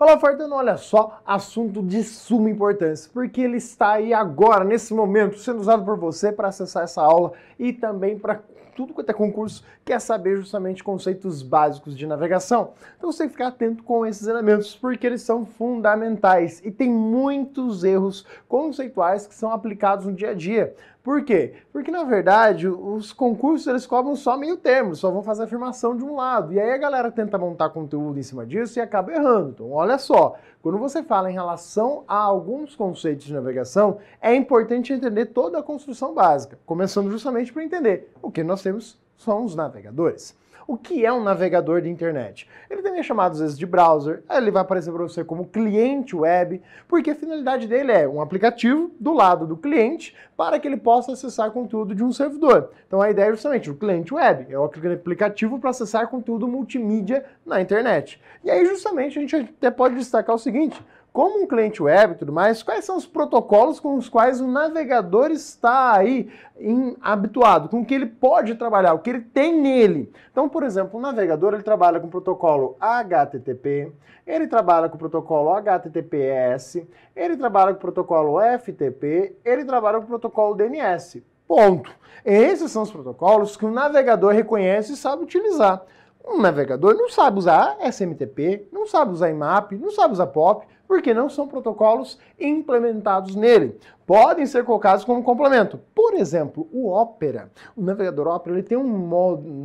Palafartando, olha só, assunto de suma importância, porque ele está aí agora, nesse momento, sendo usado por você para acessar essa aula e também para tudo quanto é concurso, quer é saber justamente conceitos básicos de navegação. Então você tem que ficar atento com esses elementos, porque eles são fundamentais e tem muitos erros conceituais que são aplicados no dia a dia. Por quê? Porque na verdade os concursos eles cobram só meio termo, só vão fazer afirmação de um lado. E aí a galera tenta montar conteúdo em cima disso e acaba errando. Então, olha só, quando você fala em relação a alguns conceitos de navegação, é importante entender toda a construção básica, começando justamente por entender o que nós temos são os navegadores o que é um navegador de internet? Ele também é chamado às vezes de browser, ele vai aparecer para você como cliente web, porque a finalidade dele é um aplicativo do lado do cliente para que ele possa acessar conteúdo de um servidor. Então a ideia é justamente o cliente web, é o aplicativo para acessar conteúdo multimídia na internet. E aí justamente a gente até pode destacar o seguinte, como um cliente web e tudo mais, quais são os protocolos com os quais o navegador está aí em, habituado, com que ele pode trabalhar, o que ele tem nele. Então, por exemplo, o navegador ele trabalha com o protocolo HTTP, ele trabalha com o protocolo HTTPS, ele trabalha com o protocolo FTP, ele trabalha com o protocolo DNS. Ponto. Esses são os protocolos que o navegador reconhece e sabe utilizar. Um navegador não sabe usar SMTP, não sabe usar IMAP, não sabe usar POP, porque não são protocolos implementados nele. Podem ser colocados como complemento. Por exemplo, o Opera. O navegador Opera ele tem um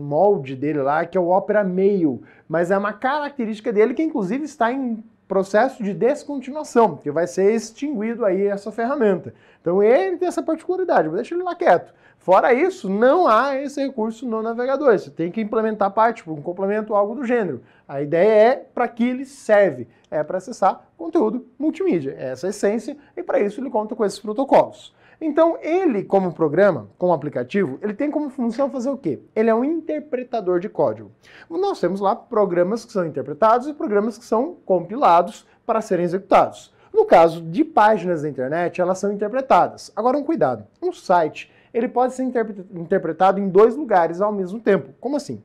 molde dele lá que é o Opera Mail, mas é uma característica dele que inclusive está em processo de descontinuação, que vai ser extinguido aí essa ferramenta. Então ele tem essa particularidade, deixa ele lá quieto. Fora isso, não há esse recurso no navegador. Você tem que implementar parte, tipo, um complemento, algo do gênero. A ideia é para que ele serve, é para acessar conteúdo multimídia. Essa é a essência e para isso ele conta com esses protocolos. Então, ele, como programa, como aplicativo, ele tem como função fazer o quê? Ele é um interpretador de código. Nós temos lá programas que são interpretados e programas que são compilados para serem executados. No caso de páginas da internet, elas são interpretadas. Agora, um cuidado: um site ele pode ser interpretado em dois lugares ao mesmo tempo. Como assim?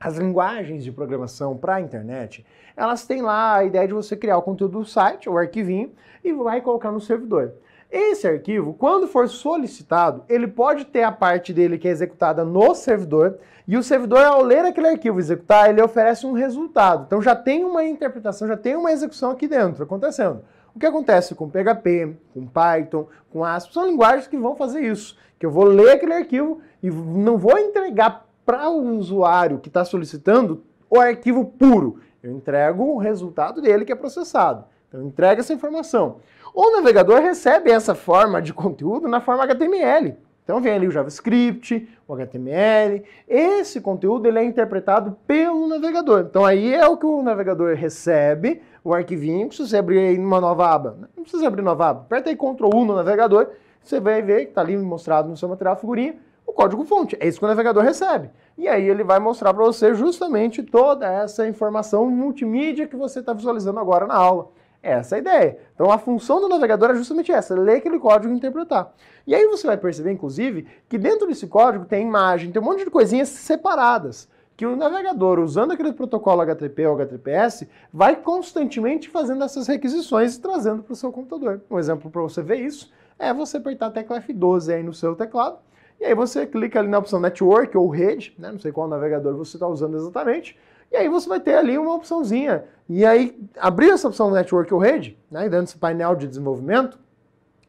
As linguagens de programação para a internet, elas têm lá a ideia de você criar o conteúdo do site, o arquivinho, e vai colocar no servidor. Esse arquivo, quando for solicitado, ele pode ter a parte dele que é executada no servidor, e o servidor, ao ler aquele arquivo executar, ele oferece um resultado. Então já tem uma interpretação, já tem uma execução aqui dentro acontecendo. O que acontece com PHP, com Python, com ASP, são linguagens que vão fazer isso. Que eu vou ler aquele arquivo e não vou entregar para o um usuário que está solicitando o arquivo puro. Eu entrego o resultado dele que é processado. Então entrego essa informação. O navegador recebe essa forma de conteúdo na forma HTML. Então vem ali o JavaScript, o HTML. Esse conteúdo ele é interpretado pelo navegador. Então aí é o que o navegador recebe, o arquivinho, que você abrir aí numa nova aba. Não precisa abrir nova aba. Aperta aí Ctrl U no navegador, você vai ver que está ali mostrado no seu material figurinha o código fonte. É isso que o navegador recebe. E aí ele vai mostrar para você justamente toda essa informação multimídia que você está visualizando agora na aula. Essa é a ideia. Então a função do navegador é justamente essa, ler aquele código e interpretar. E aí você vai perceber, inclusive, que dentro desse código tem imagem, tem um monte de coisinhas separadas, que o navegador, usando aquele protocolo HTTP ou HTTPS, vai constantemente fazendo essas requisições e trazendo para o seu computador. Um exemplo para você ver isso é você apertar a tecla F12 aí no seu teclado, e aí você clica ali na opção Network ou Rede, né? não sei qual navegador você está usando exatamente, e aí você vai ter ali uma opçãozinha. E aí, abriu essa opção do Network ou Rede, né, dentro desse painel de desenvolvimento,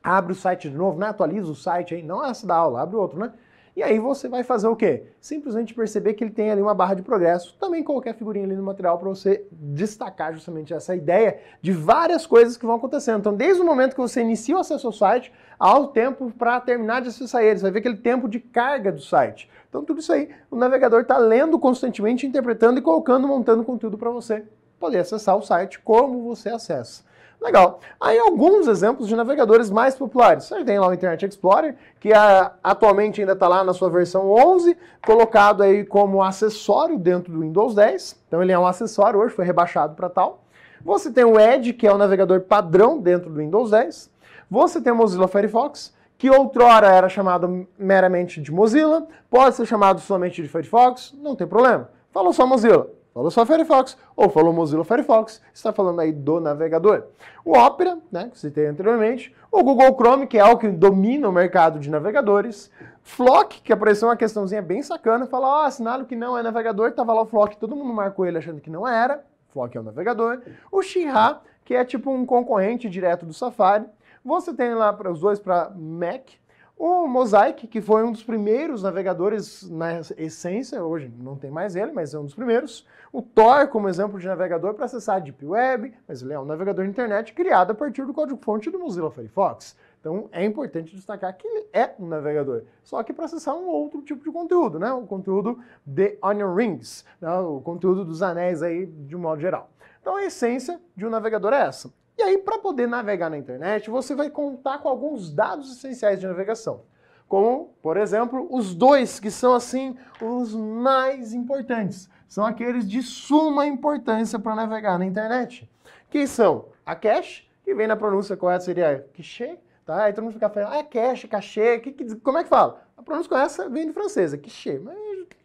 abre o site de novo, né, atualiza o site, aí, não essa da aula, abre outro, né? E aí você vai fazer o quê? Simplesmente perceber que ele tem ali uma barra de progresso, também qualquer figurinha ali no material para você destacar justamente essa ideia de várias coisas que vão acontecendo. Então, desde o momento que você inicia o acesso ao site ao tempo para terminar de acessar ele. Você vai ver aquele tempo de carga do site. Então, tudo isso aí, o navegador está lendo constantemente, interpretando e colocando, montando conteúdo para você poder acessar o site como você acessa. Legal. Aí alguns exemplos de navegadores mais populares. Você tem lá o Internet Explorer, que a, atualmente ainda está lá na sua versão 11, colocado aí como acessório dentro do Windows 10. Então ele é um acessório, hoje foi rebaixado para tal. Você tem o Edge, que é o navegador padrão dentro do Windows 10. Você tem o Mozilla Firefox, que outrora era chamado meramente de Mozilla, pode ser chamado somente de Firefox, não tem problema. Falou só Mozilla, falou só Firefox, ou falou Mozilla Firefox, está falando aí do navegador. O Opera, né, que citei anteriormente, o Google Chrome, que é o que domina o mercado de navegadores, Flock, que apareceu uma questãozinha bem sacana, fala, ó, oh, assinalo que não é navegador, estava lá o Flock, todo mundo marcou ele achando que não era, Flock é o navegador. O Xinhua, que é tipo um concorrente direto do Safari, você tem lá para os dois para Mac, o Mosaic, que foi um dos primeiros navegadores na essência, hoje não tem mais ele, mas é um dos primeiros. O Tor, como exemplo de navegador para acessar a Deep Web, mas ele é um navegador de internet criado a partir do código-fonte do Mozilla Firefox. Então é importante destacar que ele é um navegador, só que para acessar um outro tipo de conteúdo, né? o conteúdo de Onion Rings, né? o conteúdo dos anéis aí de um modo geral. Então a essência de um navegador é essa. E aí, para poder navegar na internet, você vai contar com alguns dados essenciais de navegação, como, por exemplo, os dois que são assim os mais importantes, são aqueles de suma importância para navegar na internet, que são a cache, que vem na pronúncia correta seria quiche, tá? Aí todo mundo fica falando, ah, é cache, cachê, que, que, como é que fala? A pronúncia correta vem de francesa, quiche, mas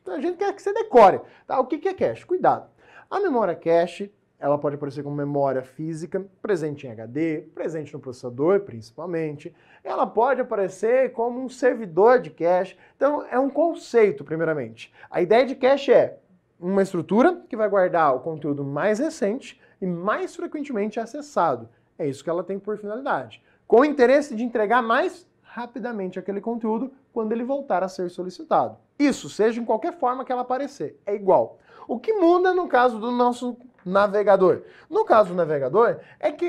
a gente quer que você decore, tá? O que, que é cache? Cuidado. A memória cache ela pode aparecer como memória física, presente em HD, presente no processador, principalmente. Ela pode aparecer como um servidor de cache. Então, é um conceito, primeiramente. A ideia de cache é uma estrutura que vai guardar o conteúdo mais recente e mais frequentemente acessado. É isso que ela tem por finalidade. Com o interesse de entregar mais rapidamente aquele conteúdo quando ele voltar a ser solicitado. Isso, seja em qualquer forma que ela aparecer, é igual. O que muda no caso do nosso navegador? No caso do navegador, é que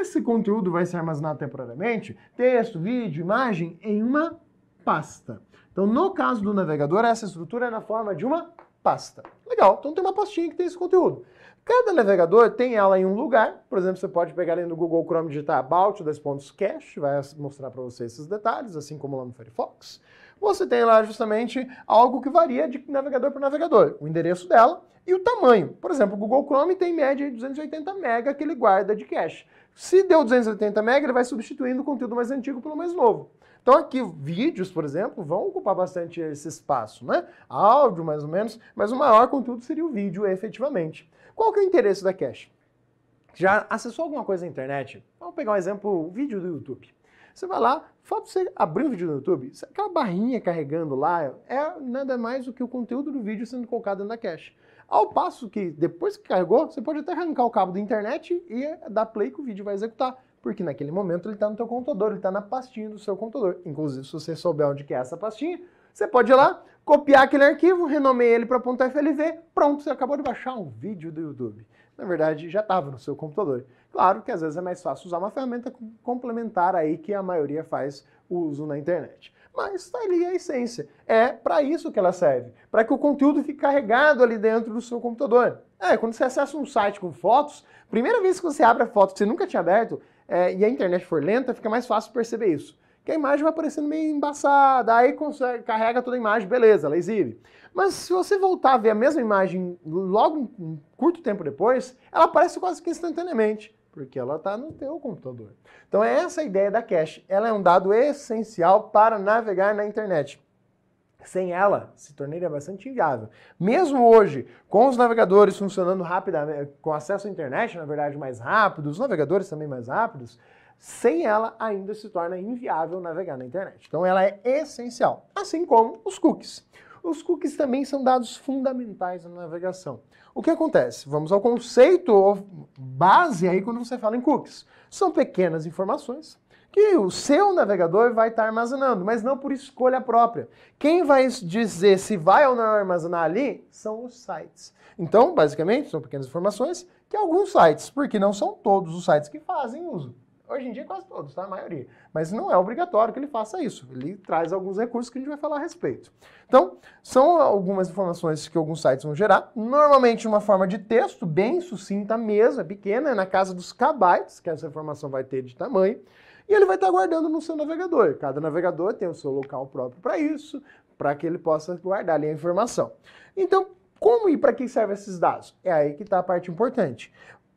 esse conteúdo vai ser armazenado temporariamente, texto, vídeo, imagem, em uma pasta. Então, no caso do navegador, essa estrutura é na forma de uma pasta. Legal, então tem uma pastinha que tem esse conteúdo. Cada navegador tem ela em um lugar, por exemplo, você pode pegar ali no Google Chrome e digitar about 2.cache, vai mostrar para você esses detalhes, assim como lá no Firefox você tem lá justamente algo que varia de navegador para navegador, o endereço dela e o tamanho. Por exemplo, o Google Chrome tem em média 280 MB que ele guarda de cache. Se deu 280 MB, ele vai substituindo o conteúdo mais antigo pelo mais novo. Então aqui, vídeos, por exemplo, vão ocupar bastante esse espaço, né? Áudio, mais ou menos, mas o maior conteúdo seria o vídeo, efetivamente. Qual que é o interesse da cache? Já acessou alguma coisa na internet? Vamos pegar um exemplo, o vídeo do YouTube. Você vai lá, falta você abrir um vídeo no YouTube, aquela barrinha carregando lá é nada mais do que o conteúdo do vídeo sendo colocado na cache. Ao passo que, depois que carregou, você pode até arrancar o cabo da internet e é, dar play que o vídeo vai executar, porque naquele momento ele está no seu computador, ele está na pastinha do seu computador. Inclusive, se você souber onde é essa pastinha, você pode ir lá, copiar aquele arquivo, renomear ele para .flv, pronto, você acabou de baixar um vídeo do YouTube. Na verdade, já estava no seu computador. Claro que às vezes é mais fácil usar uma ferramenta complementar aí que a maioria faz uso na internet. Mas está ali a essência. É para isso que ela serve, para que o conteúdo fique carregado ali dentro do seu computador. É, quando você acessa um site com fotos, primeira vez que você abre a foto que você nunca tinha aberto é, e a internet for lenta, fica mais fácil perceber isso. Que a imagem vai aparecendo meio embaçada, aí consegue, carrega toda a imagem, beleza, ela exibe. Mas se você voltar a ver a mesma imagem logo um curto tempo depois, ela aparece quase que instantaneamente porque ela está no teu computador. Então é essa a ideia da cache. Ela é um dado essencial para navegar na internet. Sem ela, se tornaria bastante inviável. Mesmo hoje, com os navegadores funcionando rapidamente, com acesso à internet, na verdade, mais rápido, os navegadores também mais rápidos, sem ela ainda se torna inviável navegar na internet. Então ela é essencial, assim como os cookies. Os cookies também são dados fundamentais na navegação. O que acontece? Vamos ao conceito base aí quando você fala em cookies. São pequenas informações que o seu navegador vai estar armazenando, mas não por escolha própria. Quem vai dizer se vai ou não armazenar ali são os sites. Então, basicamente, são pequenas informações que alguns sites, porque não são todos os sites que fazem uso. Hoje em dia quase todos, tá? A maioria. Mas não é obrigatório que ele faça isso. Ele traz alguns recursos que a gente vai falar a respeito. Então, são algumas informações que alguns sites vão gerar. Normalmente uma forma de texto, bem sucinta mesmo, é pequena, é na casa dos kbytes, que essa informação vai ter de tamanho. E ele vai estar guardando no seu navegador. Cada navegador tem o seu local próprio para isso, para que ele possa guardar ali a informação. Então, como e para que servem esses dados? É aí que está a parte importante.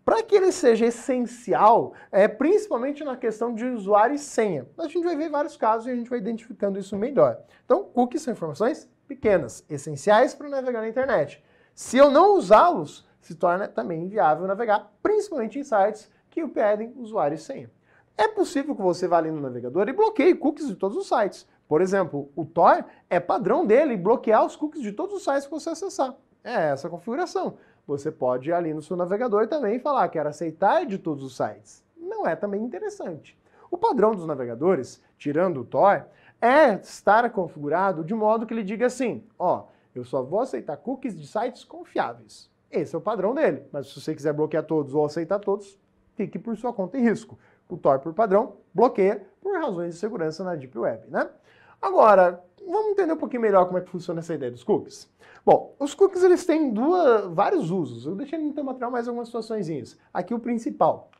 Para que ele seja essencial, é principalmente na questão de usuário e senha. A gente vai ver vários casos e a gente vai identificando isso melhor. Então, cookies são informações pequenas, essenciais para navegar na internet. Se eu não usá-los, se torna também inviável navegar, principalmente em sites que pedem usuário e senha. É possível que você vá ali no navegador e bloqueie cookies de todos os sites. Por exemplo, o Tor é padrão dele bloquear os cookies de todos os sites que você acessar. É essa configuração. Você pode ir ali no seu navegador também falar que quer aceitar de todos os sites. Não é também interessante. O padrão dos navegadores, tirando o Tor, é estar configurado de modo que ele diga assim, ó, eu só vou aceitar cookies de sites confiáveis. Esse é o padrão dele, mas se você quiser bloquear todos ou aceitar todos, fique por sua conta e risco. O Tor, por padrão, bloqueia por razões de segurança na Deep Web, né? Agora, vamos entender um pouquinho melhor como é que funciona essa ideia dos cookies. Bom, os cookies eles têm duas, vários usos. Eu deixei no teu material mais algumas situações. Aqui o principal,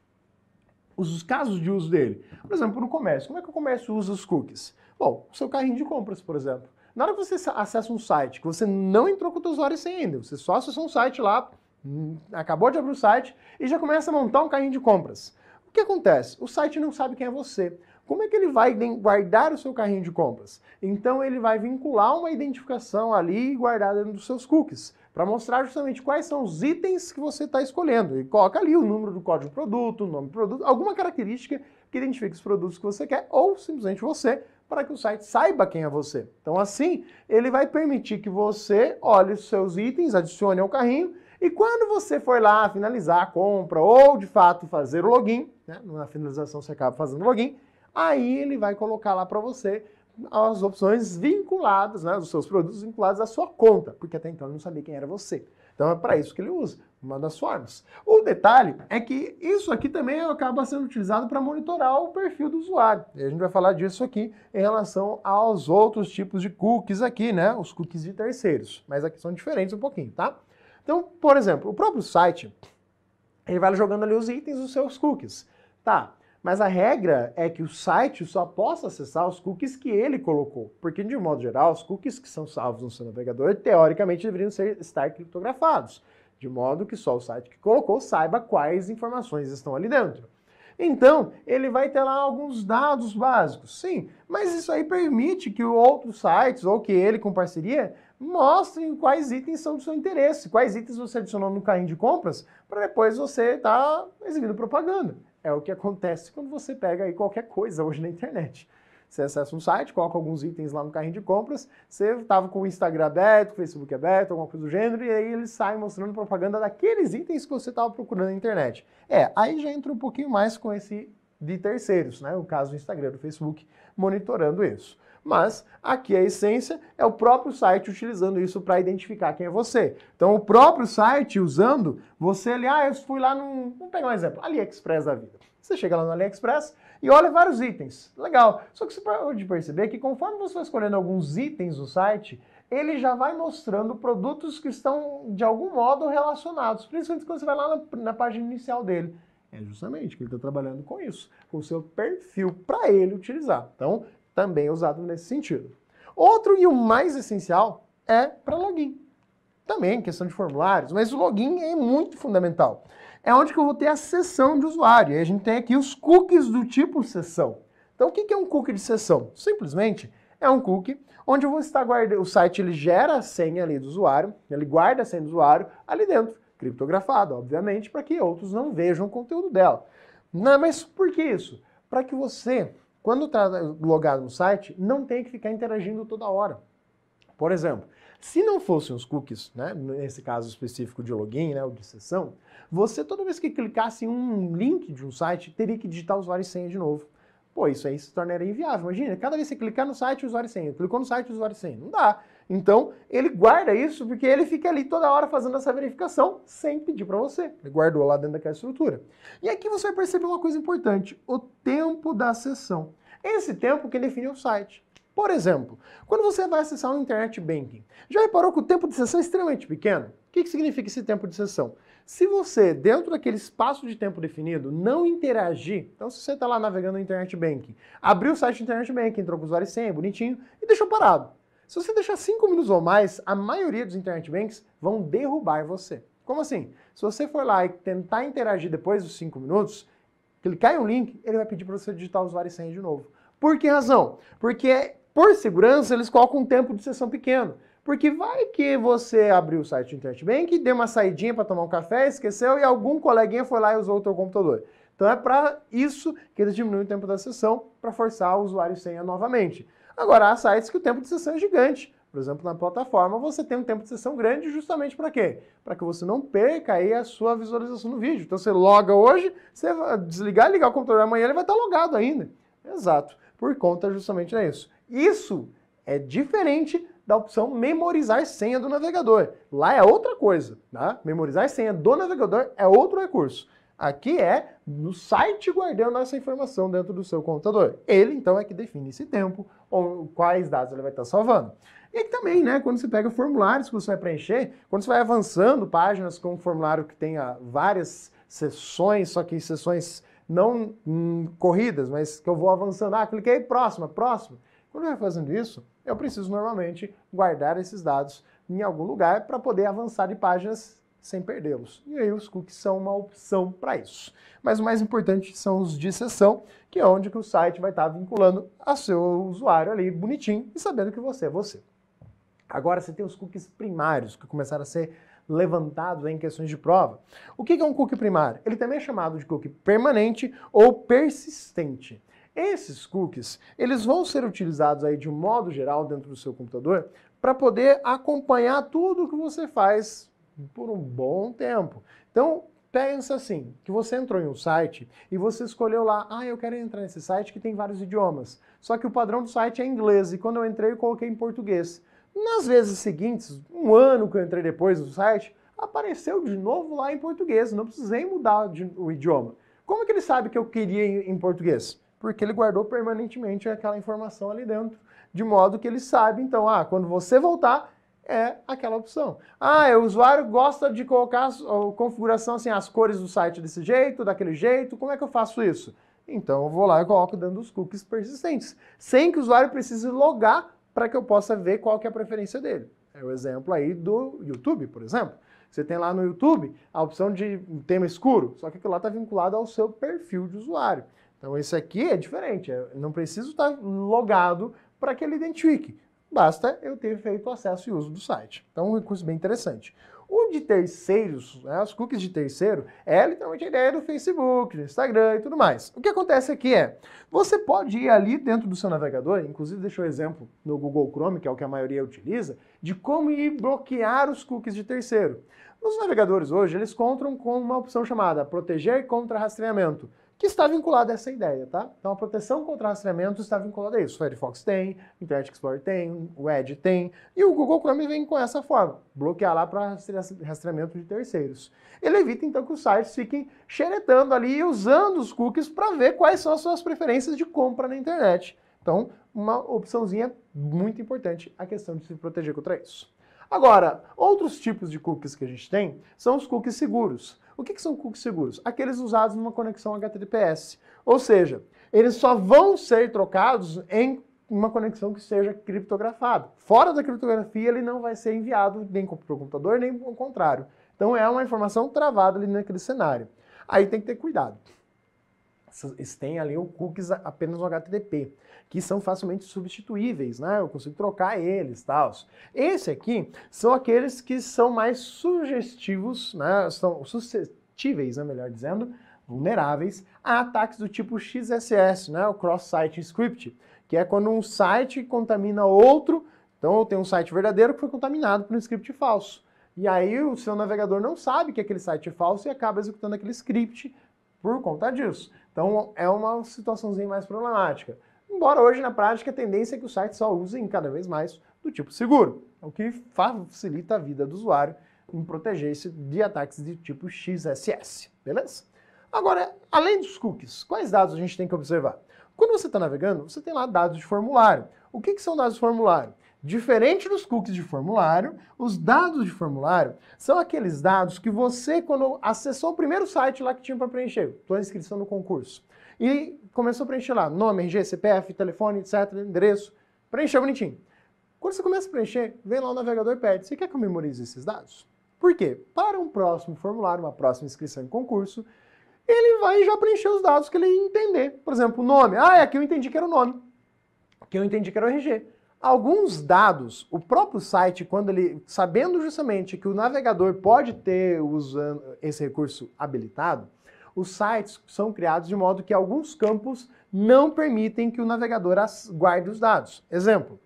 os casos de uso dele. Por exemplo, no comércio. Como é que o comércio usa os cookies? Bom, o seu carrinho de compras, por exemplo. Na hora que você acessa um site que você não entrou com o usuários usuário sem ainda, você só acessou um site lá, hum, acabou de abrir o site e já começa a montar um carrinho de compras. O que acontece? O site não sabe quem é você como é que ele vai guardar o seu carrinho de compras? Então ele vai vincular uma identificação ali guardada dentro dos seus cookies, para mostrar justamente quais são os itens que você está escolhendo. E coloca ali o número do código do produto, o nome do produto, alguma característica que identifique os produtos que você quer, ou simplesmente você, para que o site saiba quem é você. Então assim, ele vai permitir que você olhe os seus itens, adicione ao carrinho, e quando você for lá finalizar a compra ou de fato fazer o login, né, na finalização você acaba fazendo login, aí ele vai colocar lá para você as opções vinculadas, né, os seus produtos vinculados à sua conta, porque até então ele não sabia quem era você. Então é para isso que ele usa, uma das formas. O detalhe é que isso aqui também acaba sendo utilizado para monitorar o perfil do usuário. E a gente vai falar disso aqui em relação aos outros tipos de cookies aqui, né? Os cookies de terceiros, mas aqui são diferentes um pouquinho, tá? Então, por exemplo, o próprio site, ele vai jogando ali os itens dos seus cookies. Tá, mas a regra é que o site só possa acessar os cookies que ele colocou. Porque, de modo geral, os cookies que são salvos no seu navegador, teoricamente, deveriam ser, estar criptografados. De modo que só o site que colocou saiba quais informações estão ali dentro. Então, ele vai ter lá alguns dados básicos, sim, mas isso aí permite que outros sites ou que ele com parceria mostrem quais itens são do seu interesse, quais itens você adicionou no carrinho de compras, para depois você estar tá exibindo propaganda. É o que acontece quando você pega aí qualquer coisa hoje na internet. Você acessa um site, coloca alguns itens lá no carrinho de compras, você estava com o Instagram aberto, o Facebook aberto, alguma coisa do gênero, e aí ele sai mostrando propaganda daqueles itens que você estava procurando na internet. É, aí já entra um pouquinho mais com esse de terceiros, né? O caso do Instagram, do Facebook, monitorando isso mas aqui é a essência é o próprio site utilizando isso para identificar quem é você. Então, o próprio site usando, você ali, ah, eu fui lá num, vamos pegar um exemplo, AliExpress da vida. Você chega lá no AliExpress e olha vários itens. Legal. Só que você pode perceber que conforme você vai escolhendo alguns itens no site, ele já vai mostrando produtos que estão, de algum modo, relacionados. Principalmente quando você vai lá na, na página inicial dele. É justamente que ele está trabalhando com isso, com o seu perfil para ele utilizar. Então, também é usado nesse sentido. Outro e o mais essencial é para login. Também questão de formulários, mas o login é muito fundamental. É onde que eu vou ter a sessão de usuário. E a gente tem aqui os cookies do tipo sessão. Então o que é um cookie de sessão? Simplesmente é um cookie onde eu vou estar guardando, o site ele gera a senha ali do usuário, ele guarda a senha do usuário ali dentro, criptografado, obviamente, para que outros não vejam o conteúdo dela. Não, mas por que isso? Para que você quando está logado no site, não tem que ficar interagindo toda hora. Por exemplo, se não fossem os cookies, né, nesse caso específico de login né, ou de sessão, você toda vez que clicasse em um link de um site, teria que digitar usuário e senha de novo. Pô, isso aí se tornaria inviável. Imagina, cada vez que você clicar no site, usuário e senha. Clicou no site, usuário e senha. Não dá. Então, ele guarda isso porque ele fica ali toda hora fazendo essa verificação sem pedir para você. Ele guardou lá dentro daquela estrutura. E aqui você vai perceber uma coisa importante, o tempo da sessão. Esse tempo que define o site. Por exemplo, quando você vai acessar um internet banking, já reparou que o tempo de sessão é extremamente pequeno? O que, significa esse tempo de sessão? Se você, dentro daquele espaço de tempo definido, não interagir, então se você está lá navegando no internet banking, abriu o site do internet banking, entrou com o usuário e senha, bonitinho, e deixou parado. Se você deixar 5 minutos ou mais, a maioria dos internet banks vão derrubar você. Como assim? Se você for lá e tentar interagir depois dos 5 minutos, clicar em um link, ele vai pedir para você digitar o usuário e senha de novo. Por que razão? Porque, por segurança, eles colocam um tempo de sessão pequeno. Porque vai que você abriu o site do Internet Bank, deu uma saidinha para tomar um café, esqueceu e algum coleguinha foi lá e usou o teu computador. Então é para isso que eles diminuem o tempo da sessão, para forçar o usuário e senha novamente. Agora, há sites que o tempo de sessão é gigante. Por exemplo, na plataforma você tem um tempo de sessão grande justamente para quê? Para que você não perca aí a sua visualização no vídeo. Então você loga hoje, você vai desligar e ligar o computador amanhã, ele vai estar tá logado ainda. Exato, por conta justamente disso. Isso é diferente da opção memorizar senha do navegador. Lá é outra coisa, tá? Memorizar senha do navegador é outro recurso. Aqui é no site guardando essa informação dentro do seu computador. Ele, então, é que define esse tempo, ou quais dados ele vai estar salvando. E também, né, quando você pega formulários que você vai preencher, quando você vai avançando páginas com um formulário que tenha várias sessões, só que sessões não hum, corridas, mas que eu vou avançando, ah, cliquei, próxima, próxima. Quando eu vai fazendo isso, eu preciso normalmente guardar esses dados em algum lugar para poder avançar de páginas sem perdê-los. E aí os cookies são uma opção para isso. Mas o mais importante são os de sessão, que é onde que o site vai estar tá vinculando a seu usuário ali bonitinho e sabendo que você é você. Agora você tem os cookies primários, que começaram a ser levantados em questões de prova. O que é um cookie primário? Ele também é chamado de cookie permanente ou persistente. Esses cookies, eles vão ser utilizados aí de um modo geral dentro do seu computador para poder acompanhar tudo o que você faz por um bom tempo. Então, pensa assim, que você entrou em um site e você escolheu lá, ah, eu quero entrar nesse site que tem vários idiomas. Só que o padrão do site é inglês e quando eu entrei eu coloquei em português. Nas vezes seguintes, um ano que eu entrei depois do site, apareceu de novo lá em português, não precisei mudar o idioma. Como que ele sabe que eu queria em português? Porque ele guardou permanentemente aquela informação ali dentro, de modo que ele sabe, então, ah, quando você voltar, é aquela opção. Ah, é, o usuário gosta de colocar a configuração assim, as cores do site desse jeito, daquele jeito, como é que eu faço isso? Então eu vou lá e coloco dentro dos cookies persistentes, sem que o usuário precise logar para que eu possa ver qual que é a preferência dele. É o exemplo aí do YouTube, por exemplo. Você tem lá no YouTube a opção de tema escuro, só que aquilo lá está vinculado ao seu perfil de usuário. Então isso aqui é diferente, é, eu não preciso estar tá logado para que ele identifique basta eu ter feito acesso e uso do site. Então, é um recurso bem interessante. O de terceiros, né, as cookies de terceiro, é literalmente a ideia do Facebook, do Instagram e tudo mais. O que acontece aqui é, você pode ir ali dentro do seu navegador, inclusive deixou um exemplo no Google Chrome, que é o que a maioria utiliza, de como ir bloquear os cookies de terceiro. Os navegadores hoje, eles contam com uma opção chamada proteger contra rastreamento que está vinculada a essa ideia, tá? Então a proteção contra rastreamento está vinculada a isso. O Firefox tem, o Internet Explorer tem, o Edge tem, e o Google Chrome vem com essa forma, bloquear lá para rastreamento de terceiros. Ele evita então que os sites fiquem xeretando ali e usando os cookies para ver quais são as suas preferências de compra na internet. Então, uma opçãozinha muito importante a questão de se proteger contra isso. Agora, outros tipos de cookies que a gente tem são os cookies seguros. O que, que são cookies seguros? Aqueles usados numa conexão HTTPS. Ou seja, eles só vão ser trocados em uma conexão que seja criptografada. Fora da criptografia, ele não vai ser enviado nem para o computador, nem ao contrário. Então é uma informação travada ali naquele cenário. Aí tem que ter cuidado têm ali o cookies apenas no HTTP, que são facilmente substituíveis, né? Eu consigo trocar eles, tal. Esse aqui são aqueles que são mais sugestivos, né? São suscetíveis, né? melhor dizendo, vulneráveis a ataques do tipo XSS, né? O cross-site script, que é quando um site contamina outro. Então, eu tenho um site verdadeiro que foi contaminado por um script falso. E aí o seu navegador não sabe que aquele site é falso e acaba executando aquele script por conta disso. Então é uma situaçãozinha mais problemática. Embora hoje na prática a tendência é que os sites só usem cada vez mais do tipo seguro, o que facilita a vida do usuário em proteger-se de ataques de tipo XSS, beleza? Agora, além dos cookies, quais dados a gente tem que observar? Quando você está navegando, você tem lá dados de formulário. O que, que são dados de formulário? Diferente dos cookies de formulário, os dados de formulário são aqueles dados que você, quando acessou o primeiro site lá que tinha para preencher, sua inscrição no concurso, e começou a preencher lá nome, RG, CPF, telefone, etc, endereço, preencheu bonitinho. Quando você começa a preencher, vem lá o navegador e pede, você quer que eu memorize esses dados? Por quê? Para um próximo formulário, uma próxima inscrição em concurso, ele vai já preencher os dados que ele entender. Por exemplo, o nome. Ah, é aqui eu entendi que era o nome. Aqui eu entendi que era o RG. Alguns dados, o próprio site, quando ele, sabendo justamente que o navegador pode ter usando esse recurso habilitado, os sites são criados de modo que alguns campos não permitem que o navegador guarde os dados. Exemplo,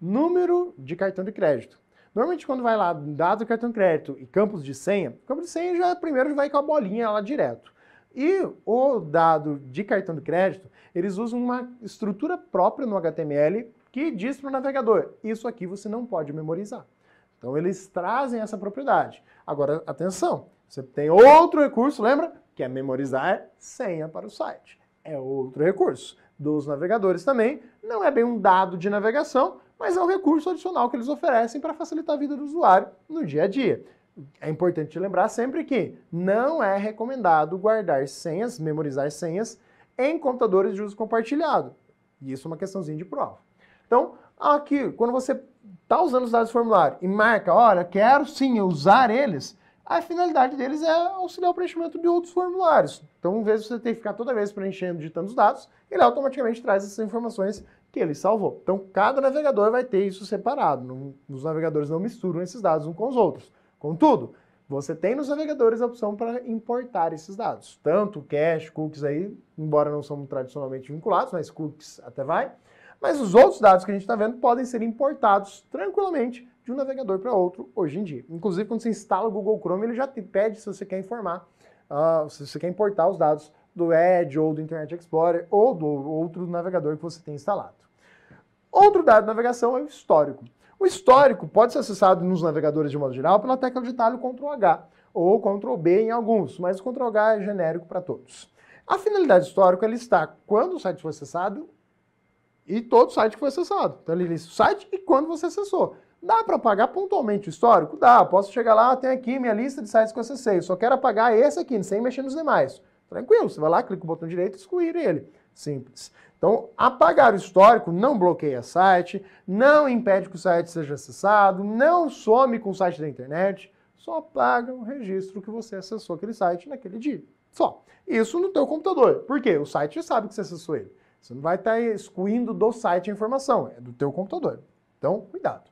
número de cartão de crédito. Normalmente quando vai lá, dado cartão de crédito e campos de senha, campo de senha já primeiro vai com a bolinha lá direto. E o dado de cartão de crédito, eles usam uma estrutura própria no HTML que diz para o navegador, isso aqui você não pode memorizar. Então eles trazem essa propriedade. Agora, atenção, você tem outro recurso, lembra? Que é memorizar senha para o site. É outro recurso dos navegadores também. Não é bem um dado de navegação, mas é um recurso adicional que eles oferecem para facilitar a vida do usuário no dia a dia. É importante lembrar sempre que não é recomendado guardar senhas, memorizar senhas em computadores de uso compartilhado. E isso é uma questãozinha de prova. Então, aqui, quando você está usando os dados do formulário e marca, olha, quero sim usar eles, a finalidade deles é auxiliar o preenchimento de outros formulários. Então, em vez de você ter que ficar toda vez preenchendo, digitando os dados, ele automaticamente traz essas informações que ele salvou. Então, cada navegador vai ter isso separado. Não, os navegadores não misturam esses dados uns com os outros. Contudo, você tem nos navegadores a opção para importar esses dados. Tanto cache, cookies aí, embora não são tradicionalmente vinculados, mas cookies até vai. Mas os outros dados que a gente está vendo podem ser importados tranquilamente de um navegador para outro hoje em dia. Inclusive, quando você instala o Google Chrome, ele já te pede se você quer informar, uh, se você quer importar os dados do Edge ou do Internet Explorer ou do outro navegador que você tem instalado. Outro dado de navegação é o histórico. O histórico pode ser acessado nos navegadores de modo geral pela tecla de talho Ctrl H ou Ctrl B em alguns, mas o Ctrl H é genérico para todos. A finalidade histórica é listar quando o site foi acessado e todo site que foi acessado. Então ele lista o site e quando você acessou. Dá para apagar pontualmente o histórico? Dá. Posso chegar lá, tem aqui minha lista de sites que eu acessei. Eu só quero apagar esse aqui, sem mexer nos demais. Tranquilo, você vai lá, clica o botão direito e excluir ele. Simples. Então, apagar o histórico não bloqueia site, não impede que o site seja acessado, não some com o site da internet, só apaga o registro que você acessou aquele site naquele dia. Só. Isso no teu computador. Por quê? O site já sabe que você acessou ele. Você não vai estar tá excluindo do site a informação, é do teu computador. Então, cuidado.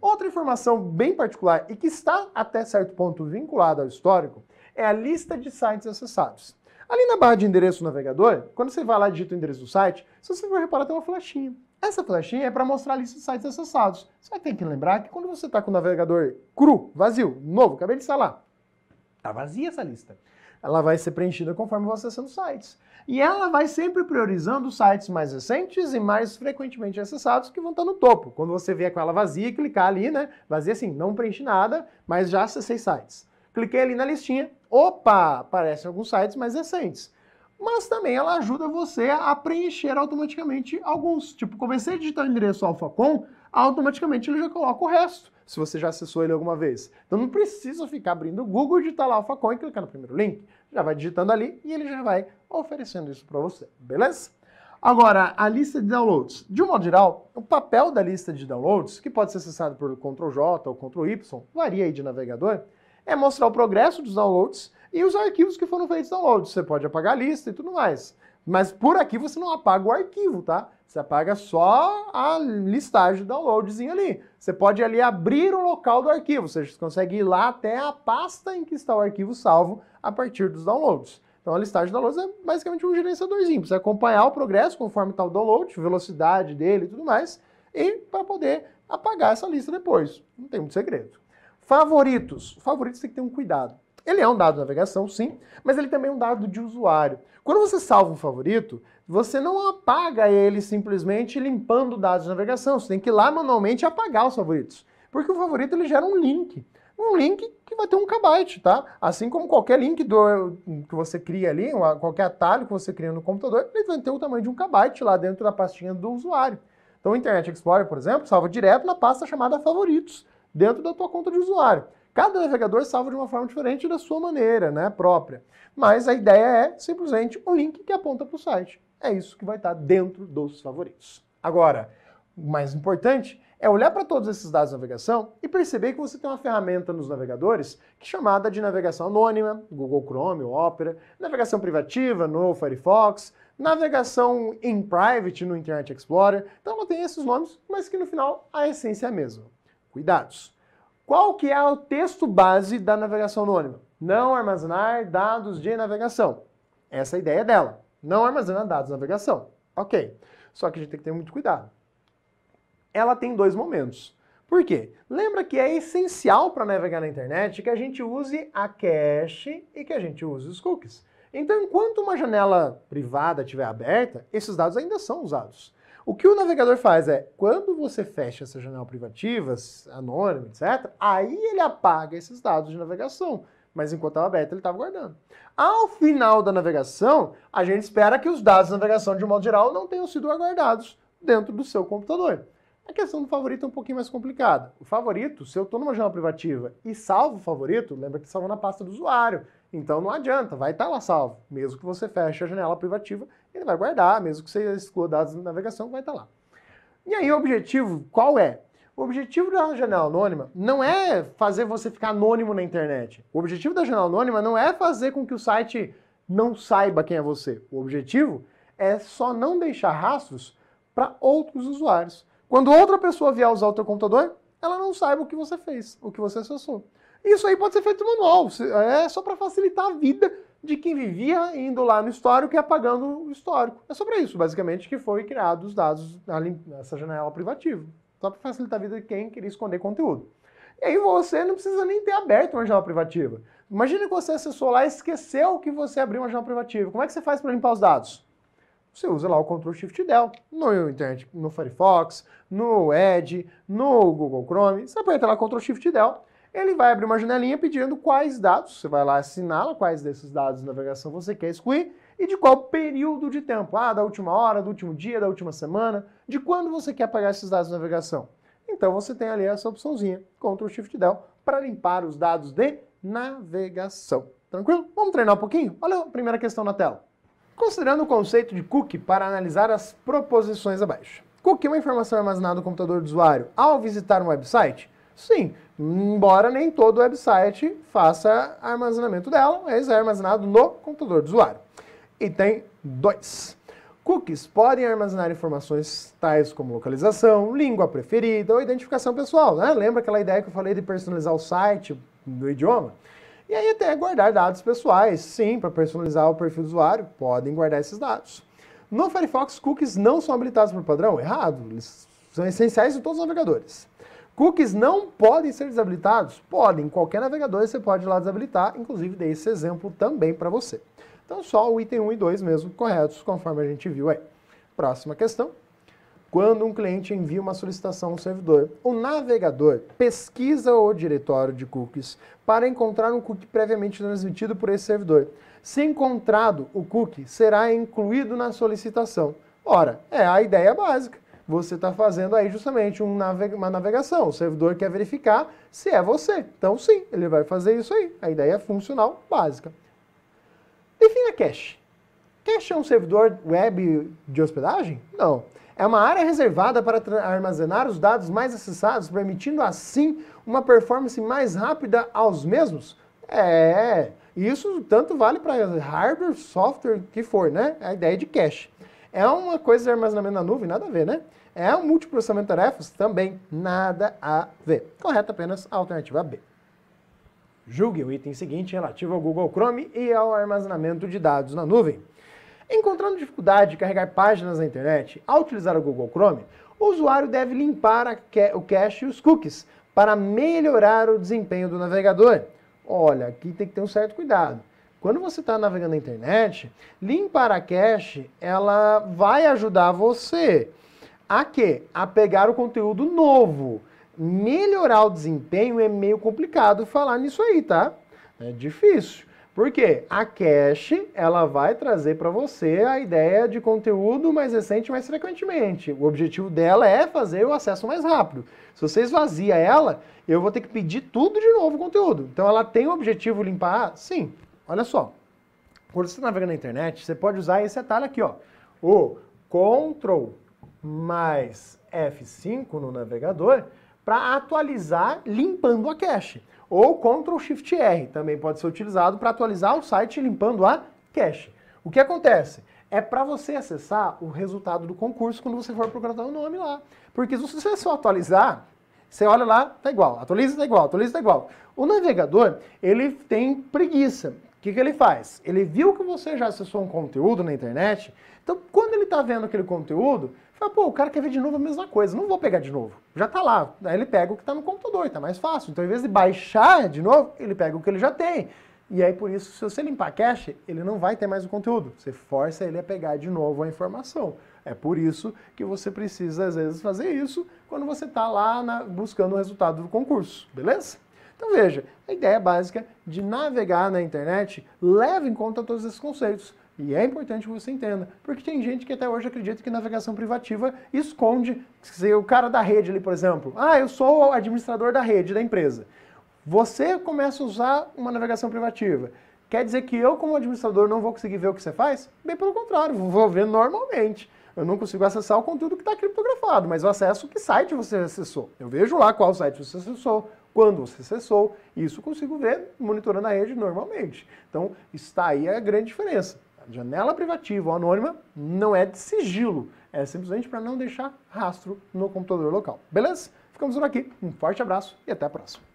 Outra informação bem particular e que está até certo ponto vinculada ao histórico é a lista de sites acessados. Ali na barra de endereço do navegador, quando você vai lá e digita o endereço do site, se você for reparar, tem uma flechinha. Essa flechinha é para mostrar a lista de sites acessados. Você vai ter que lembrar que quando você está com o navegador cru, vazio, novo, acabei de instalar, está vazia essa lista. Ela vai ser preenchida conforme você acessando sites. E ela vai sempre priorizando os sites mais recentes e mais frequentemente acessados que vão estar no topo. Quando você vier com ela vazia, clicar ali, né? Vazia assim, não preenche nada, mas já acessei sites. Cliquei ali na listinha, opa, aparecem alguns sites mais recentes. Mas também ela ajuda você a preencher automaticamente alguns. Tipo, comecei a digitar o endereço alfa.com, automaticamente ele já coloca o resto, se você já acessou ele alguma vez. Então não precisa ficar abrindo o Google, digitar lá alfa.com e clicar no primeiro link. Já vai digitando ali e ele já vai oferecendo isso para você, beleza? Agora, a lista de downloads. De um modo geral, o papel da lista de downloads, que pode ser acessado por Ctrl-J ou Ctrl-Y, varia aí de navegador, é mostrar o progresso dos downloads e os arquivos que foram feitos downloads. Você pode apagar a lista e tudo mais. Mas por aqui você não apaga o arquivo, tá? Você apaga só a listagem de downloads ali. Você pode ali abrir o local do arquivo, você consegue ir lá até a pasta em que está o arquivo salvo a partir dos downloads. Então a listagem da downloads é basicamente um gerenciadorzinho. Você acompanhar o progresso conforme está o download, velocidade dele e tudo mais, e para poder apagar essa lista depois. Não tem muito segredo. Favoritos. Favoritos tem que ter um cuidado. Ele é um dado de navegação, sim, mas ele também é um dado de usuário. Quando você salva um favorito, você não apaga ele simplesmente limpando dados de navegação. Você tem que ir lá manualmente apagar os favoritos. Porque o favorito ele gera um link um link que vai ter um kbyte, tá? Assim como qualquer link do, que você cria ali, uma, qualquer atalho que você cria no computador, ele vai ter o tamanho de um kbyte lá dentro da pastinha do usuário. Então o Internet Explorer, por exemplo, salva direto na pasta chamada favoritos, dentro da tua conta de usuário. Cada navegador salva de uma forma diferente da sua maneira, né, própria. Mas a ideia é simplesmente um link que aponta para o site. É isso que vai estar dentro dos favoritos. Agora, o mais importante é olhar para todos esses dados de navegação e perceber que você tem uma ferramenta nos navegadores que é chamada de navegação anônima, Google Chrome, Opera, navegação privativa no Firefox, navegação in private no Internet Explorer. Então ela tem esses nomes, mas que no final a essência é a mesma. Cuidados. Qual que é o texto base da navegação anônima? Não armazenar dados de navegação. Essa é a ideia dela. Não armazenar dados de navegação. Ok. Só que a gente tem que ter muito cuidado ela tem dois momentos. Por quê? Lembra que é essencial para navegar na internet que a gente use a cache e que a gente use os cookies. Então, enquanto uma janela privada estiver aberta, esses dados ainda são usados. O que o navegador faz é, quando você fecha essa janela privativa, anônima, etc., aí ele apaga esses dados de navegação. Mas enquanto estava aberto, ele estava guardando. Ao final da navegação, a gente espera que os dados de navegação, de um modo geral, não tenham sido guardados dentro do seu computador. A questão do favorito é um pouquinho mais complicada. O favorito, se eu estou numa janela privativa e salvo o favorito, lembra que salvou na pasta do usuário. Então não adianta, vai estar tá lá salvo. Mesmo que você feche a janela privativa, ele vai guardar, mesmo que você exclua dados de navegação, vai estar tá lá. E aí o objetivo, qual é? O objetivo da janela anônima não é fazer você ficar anônimo na internet. O objetivo da janela anônima não é fazer com que o site não saiba quem é você. O objetivo é só não deixar rastros para outros usuários. Quando outra pessoa vier usar o teu computador, ela não saiba o que você fez, o que você acessou. Isso aí pode ser feito manual, é só para facilitar a vida de quem vivia indo lá no histórico e apagando o histórico. É sobre isso, basicamente, que foi criado os dados nessa janela privativa. Só para facilitar a vida de quem queria esconder conteúdo. E aí você não precisa nem ter aberto uma janela privativa. Imagina que você acessou lá e esqueceu que você abriu uma janela privativa. Como é que você faz para limpar os dados? você usa lá o Ctrl Shift Del no Internet, no Firefox, no Edge, no Google Chrome. Você aperta lá Ctrl Shift Del, ele vai abrir uma janelinha pedindo quais dados, você vai lá assinala quais desses dados de navegação você quer excluir e de qual período de tempo, ah, da última hora, do último dia, da última semana, de quando você quer apagar esses dados de navegação. Então você tem ali essa opçãozinha, Ctrl Shift Del, para limpar os dados de navegação. Tranquilo? Vamos treinar um pouquinho? Olha a primeira questão na tela. Considerando o conceito de cookie para analisar as proposições abaixo. Cookie é uma informação armazenada no computador do usuário ao visitar um website? Sim, embora nem todo website faça armazenamento dela, mas é armazenado no computador do usuário. E tem dois. Cookies podem armazenar informações tais como localização, língua preferida ou identificação pessoal. Né? Lembra aquela ideia que eu falei de personalizar o site do idioma? E aí até guardar dados pessoais, sim, para personalizar o perfil do usuário, podem guardar esses dados. No Firefox, cookies não são habilitados por padrão? Errado, eles são essenciais em todos os navegadores. Cookies não podem ser desabilitados? Podem, qualquer navegador você pode ir lá desabilitar, inclusive dei esse exemplo também para você. Então só o item 1 e 2 mesmo corretos, conforme a gente viu aí. Próxima questão. Quando um cliente envia uma solicitação ao servidor, o navegador pesquisa o diretório de cookies para encontrar um cookie previamente transmitido por esse servidor. Se encontrado, o cookie será incluído na solicitação. Ora, é a ideia básica. Você está fazendo aí justamente um navega uma navegação. O servidor quer verificar se é você. Então, sim, ele vai fazer isso aí. A ideia é funcional básica. Defina é cache. Cache é um servidor web de hospedagem? Não. É uma área reservada para armazenar os dados mais acessados, permitindo assim uma performance mais rápida aos mesmos? É, isso tanto vale para hardware, software, que for, né? É a ideia de cache. É uma coisa de armazenamento na nuvem, nada a ver, né? É um multiprocessamento de tarefas, também nada a ver. Correto apenas a alternativa B. Julgue o item seguinte relativo ao Google Chrome e ao armazenamento de dados na nuvem. Encontrando dificuldade de carregar páginas na internet, ao utilizar o Google Chrome, o usuário deve limpar o cache e os cookies para melhorar o desempenho do navegador. Olha, aqui tem que ter um certo cuidado. Quando você está navegando na internet, limpar a cache, ela vai ajudar você a quê? A pegar o conteúdo novo. Melhorar o desempenho é meio complicado falar nisso aí, tá? É difícil. Porque a cache, ela vai trazer para você a ideia de conteúdo mais recente mais frequentemente. O objetivo dela é fazer o acesso mais rápido. Se você esvazia ela, eu vou ter que pedir tudo de novo o conteúdo. Então ela tem o objetivo limpar? Sim. Olha só. Quando você está navegando na internet, você pode usar esse atalho aqui, ó. O Ctrl mais F5 no navegador para atualizar limpando a cache. Ou Ctrl Shift R também pode ser utilizado para atualizar o site limpando a cache. O que acontece? É para você acessar o resultado do concurso quando você for procurar o nome lá. Porque se você só atualizar, você olha lá, tá igual, atualiza, tá igual, atualiza, tá igual. O navegador, ele tem preguiça. O que, que ele faz? Ele viu que você já acessou um conteúdo na internet, então, quando ele está vendo aquele conteúdo, fala, pô, o cara quer ver de novo a mesma coisa, não vou pegar de novo. Já está lá. Aí ele pega o que está no computador, está mais fácil. Então, em vez de baixar de novo, ele pega o que ele já tem. E aí, por isso, se você limpar a cache, ele não vai ter mais o conteúdo. Você força ele a pegar de novo a informação. É por isso que você precisa, às vezes, fazer isso quando você está lá na, buscando o resultado do concurso, beleza? Então veja, a ideia básica de navegar na internet leva em conta todos esses conceitos. E é importante que você entenda, porque tem gente que até hoje acredita que navegação privativa esconde ser o cara da rede ali, por exemplo. Ah, eu sou o administrador da rede da empresa. Você começa a usar uma navegação privativa. Quer dizer que eu, como administrador, não vou conseguir ver o que você faz? Bem pelo contrário, vou ver normalmente. Eu não consigo acessar o conteúdo que está criptografado, mas eu acesso que site você acessou. Eu vejo lá qual site você acessou, quando você acessou. Isso consigo ver monitorando a rede normalmente. Então, está aí a grande diferença janela privativa ou anônima não é de sigilo, é simplesmente para não deixar rastro no computador local. Beleza? Ficamos por aqui. Um forte abraço e até a próxima.